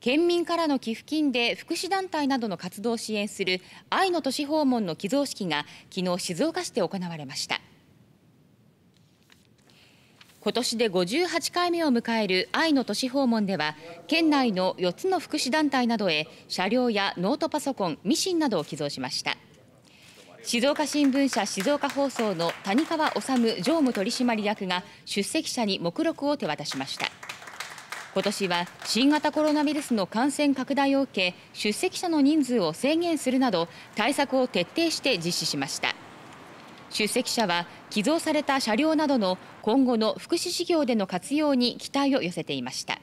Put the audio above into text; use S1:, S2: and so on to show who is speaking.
S1: 県民からの寄付金で福祉団体などの活動を支援する愛の都市訪問の寄贈式が昨日静岡市で行われました今年で58回目を迎える愛の都市訪問では県内の4つの福祉団体などへ車両やノートパソコンミシンなどを寄贈しました静岡新聞社静岡放送の谷川治常務取締役が出席者に目録を手渡しました今年は新型コロナウイルスの感染拡大を受け出席者の人数を制限するなど対策を徹底して実施しました出席者は寄贈された車両などの今後の福祉事業での活用に期待を寄せていました